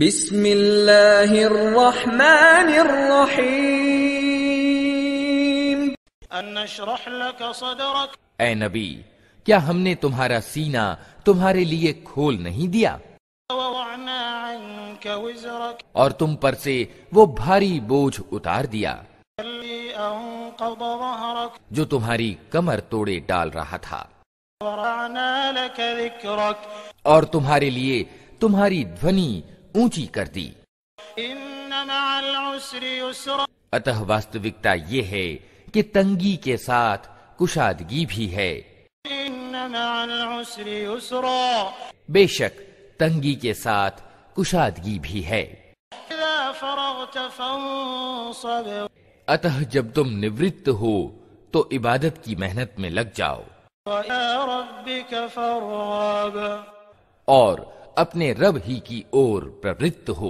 بسم नबी क्या हमने तुम्हारा सीना तुम्हारे लिए खोल नहीं दिया और तुम पर से वो भारी बोझ उतार दिया जो तुम्हारी कमर तोड़े डाल रहा था और तुम्हारे लिए तुम्हारी ध्वनि ऊंची कर दी अतः वास्तविकता ये है कि तंगी के साथ कुशादगी भी है बेशक तंगी के साथ कुशादगी भी है अतः जब तुम निवृत्त हो तो इबादत की मेहनत में लग जाओ और अपने रब ही की ओर प्रवृत्त हो